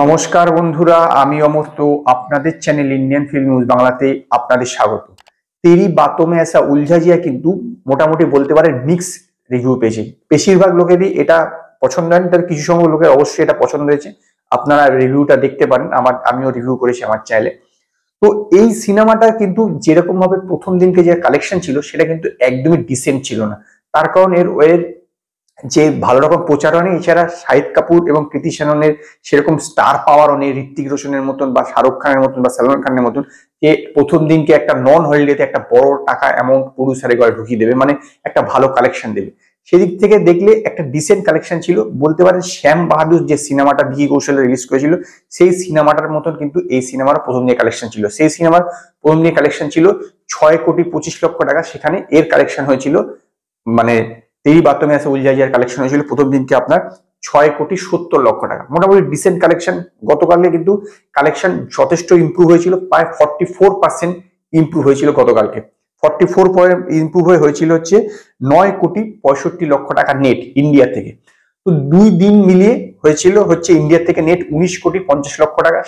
নমস্কার বন্ধুরা আমি অমর্ত আপনাদের চ্যানেল ইন্ডিয়ান ফিল্ম নিউজ বাংলাতে আপনাদের স্বাগত তেরি বাতমে আসা উলঝাজিয়া কিন্তু মোটামুটি বলতে পারে মিক্স রিভিউ পেয়েছে বেশিরভাগ লোকেরই এটা পছন্দ হয়নি তার কিছু সংখ্যক লোকের অবশ্যই এটা পছন্দ হয়েছে আপনারা রিভিউটা দেখতে পারেন আমার আমিও রিভিউ করেছি আমার চ্যানেলে তো এই সিনেমাটা কিন্তু যেরকমভাবে প্রথম দিনকে যে কালেকশন ছিল সেটা কিন্তু একদমই ডিসেন্ট ছিল না তার কারণ এর ওয়ের যে ভালো রকম প্রচারণে এছাড়া শাহিদ কাপুর এবং কৃতি সেননের সেরকম স্টার পাওয়ারও নেই ঋত্বিক রোশনের মতন বা শাহরুখ খানের মতন বা সালমান খানের মতন যে প্রথম দিনকে একটা নন হলিডেতে একটা বড় টাকা অ্যামাউন্ট প্রডিউসারে গড়ে ঢুকিয়ে দেবে মানে একটা ভালো কালেকশন দেবে সেদিক থেকে দেখলে একটা ডিসেন্ট কালেকশন ছিল বলতে পারেন শ্যাম বাহাদুর যে সিনেমাটা ভিকি কৌশলে রিলিজ করেছিল সেই সিনেমাটার মতন কিন্তু এই সিনেমার প্রথম দিনে কালেকশন ছিল সেই সিনেমার প্রথম দিনে কালেকশন ছিল ছয় কোটি পঁচিশ লক্ষ টাকা সেখানে এর কালেকশন হয়েছিল মানে এই বাথরুমে আছে উলজাইয়ার কালেকশন হয়েছিল প্রথম দিনকে আপনার ছয় কোটি সত্তর লক্ষ টাকা মোটামুটি ডিসেন্ট কালেকশন গতকালকে কিন্তু কালেকশন যথেষ্ট ইম্প্রুভ হয়েছিল প্রায় ফর্টি ফোর পার্সেন্ট ইম্প্রুভ হয়েছিল গতকালকে ফর্টি ফোর পয়েন্ট ইম্প্রুভ হয়ে হয়েছিল হচ্ছে নয় কোটি পঁয়ষট্টি লক্ষ টাকা নেট ইন্ডিয়া থেকে তো দুই দিন মিলিয়ে হয়েছিল হচ্ছে ইন্ডিয়া থেকে নেট উনিশ কোটি পঞ্চাশ লক্ষ টাকা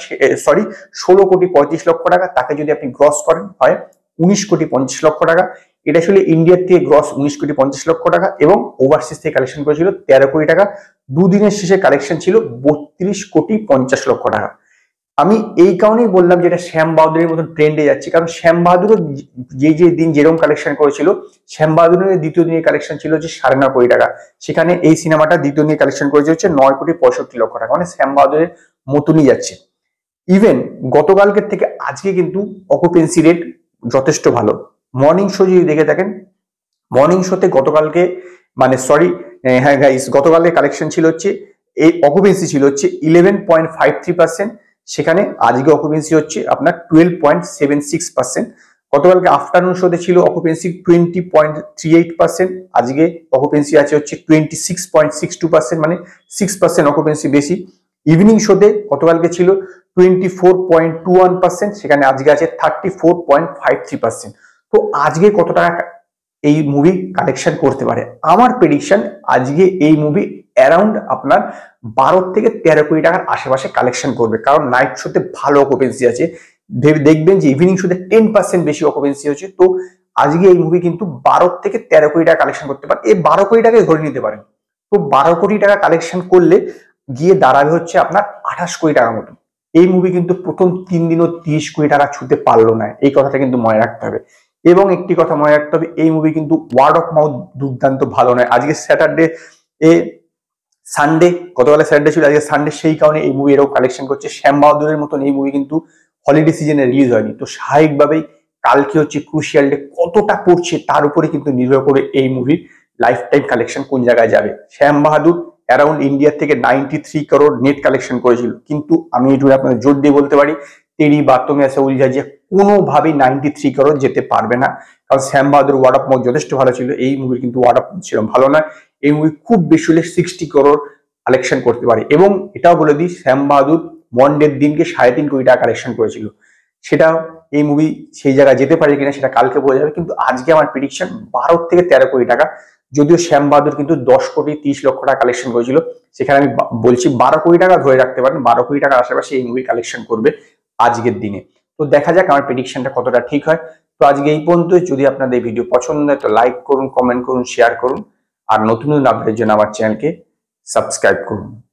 সরি ষোলো কোটি পঁয়ত্রিশ লক্ষ টাকা তাকে যদি আপনি গ্রস করেন হয় উনিশ কোটি পঞ্চাশ লক্ষ টাকা এটা আসলে ইন্ডিয়ার থেকে গ্রস উনিশ কোটি পঞ্চাশ লক্ষ টাকা এবং ওভারসিজ থেকে কালেকশন করেছিল তেরো কোটি টাকা দুদিনের শেষে কালেকশন ছিল বত্রিশ কোটি পঞ্চাশ লক্ষ টাকা আমি এই কারণেই বললাম যে এটা শ্যাম বাহাদুরের মতন ট্রেন্ডে যাচ্ছে কারণ শ্যাম বাহাদুরও যে যে দিন যেরকম কালেকশন করেছিল শ্যাম বাহাদুরের দ্বিতীয় দিনের কালেকশন ছিল হচ্ছে সাড়ে নয় কোটি টাকা সেখানে এই সিনেমাটা দ্বিতীয় দিনে কালেকশন করেছে হচ্ছে নয় কোটি পঁয়ষট্টি লক্ষ টাকা মানে শ্যাম বাহাদুরের মতনই যাচ্ছে ইভেন গতকালকের থেকে আজকে কিন্তু অকুপেন্সি রেট যথেষ্ট ভালো মর্নিং শো যদি দেখে থাকেন মর্নিং শোতে গতকালকে মানে সরি হ্যাঁ গাইস গতকালকে কালেকশন ছিল হচ্ছে এই অকুপেন্সি ছিল হচ্ছে eleven point five three percent সেখানে আজকে অকুপেন্সি হচ্ছে আপনার twelve point seven six percent গতকালকে আফটারনুন শোতে ছিল occupancy twenty point three eight percent আজকে অকুপেন্সি আছে হচ্ছে twenty six point six two percent মানে সিক্স পার্সেন্ট অকুপেন্সি বেশি ইভিনিং শোতে গতকালকে ছিল twenty four point two one percent সেখানে আজকে আছে thirty four point five three percent তো আজকে কত টাকা এই মুভি কালেকশন করতে পারে আমার প্রেডিকশন আজকে এই মুভি অ্যারাউন্ড আপনার বারো থেকে তেরো কোটি টাকার আশেপাশে কালেকশন করবে কারণ নাইট শোতে ভালো অকুপেন্সি আছে দেখবেন যে ইভিনিং শোতে টেন পার্সেন্ট বেশি অকুপেন্সি হচ্ছে তো আজকে এই মুভি কিন্তু বারো থেকে তেরো কোটি টাকা কালেকশন করতে পারে এই বারো কোটি টাকায় ধরে নিতে পারেন তো বারো কোটি টাকা কালেকশন করলে গিয়ে দাঁড়াবে হচ্ছে আপনার আঠাশ কোটি টাকার মতো এই মুভি কিন্তু প্রথম তিন দিনও তিরিশ কোটি টাকা ছুতে পারলো না এই কথাটা কিন্তু মনে রাখতে হবে এবং একটি কথা মনে রাখতে হবে এই মুভি কিন্তু ওয়ার্ড অফ মাউথ দুর্দান্ত ভালো নয় আজকে স্যাটারডে এ সানডে গতকালে স্যাটারডে ছিল আজকে সানডে সেই কারণে এই মুভি এরকম কালেকশন করছে শ্যাম বাহাদুরের মতন এই মুভি কিন্তু হলিডে সিজনে রিলিজ হয়নি তো স্বাভাবিকভাবেই কালকে হচ্ছে ক্রুশিয়াল ডে কতটা পড়ছে তার উপরে কিন্তু নির্ভর করে এই মুভির লাইফ টাইম কালেকশন কোন জায়গায় যাবে শ্যাম বাহাদুর অ্যারাউন্ড ইন্ডিয়া থেকে ninety three crore net collection করেছিল কিন্তু আমি এটুকু আপনাদের জোর দিয়ে বলতে পারি তেরি বাতমে আসা যে কোনোভাবেই নাইনটি থ্রি করো যেতে পারবে না কারণ Shyam Bahadur word of mouth যথেষ্ট ভালো ছিল এই মুভির কিন্তু ওয়ার্ড অফ সেরকম ভালো নয় এই মুভি খুব বেশি হলে সিক্সটি করোর কালেকশন করতে পারে এবং এটাও বলে দিই শ্যাম বাহাদুর মন্ডের দিনকে সাড়ে তিন কোটি টাকা কালেকশন করেছিল সেটা এই মুভি সেই জায়গায় যেতে পারে কিনা সেটা কালকে বোঝা যাবে কিন্তু আজকে আমার প্রিডিকশন বারো থেকে তেরো কোটি টাকা যদিও শ্যাম বাহাদুর কিন্তু দশ কোটি তিরিশ লক্ষ টাকা কালেকশন করেছিল সেখানে আমি বলছি বারো কোটি টাকা ধরে রাখতে পারেন বারো কোটি টাকার আশেপাশে এই মুভি কালেকশন করবে আজকের দিনে তো দেখা যাক আমার প্রেডিকশনটা কতটা ঠিক হয় তো আজকে এই পর্যন্ত যদি আপনাদের ভিডিও পছন্দ হয় তো লাইক করুন কমেন্ট করুন শেয়ার করুন আর নতুন নতুন আপডেটের জন্য আমার চ্যানেলকে সাবস্ক্রাইব করুন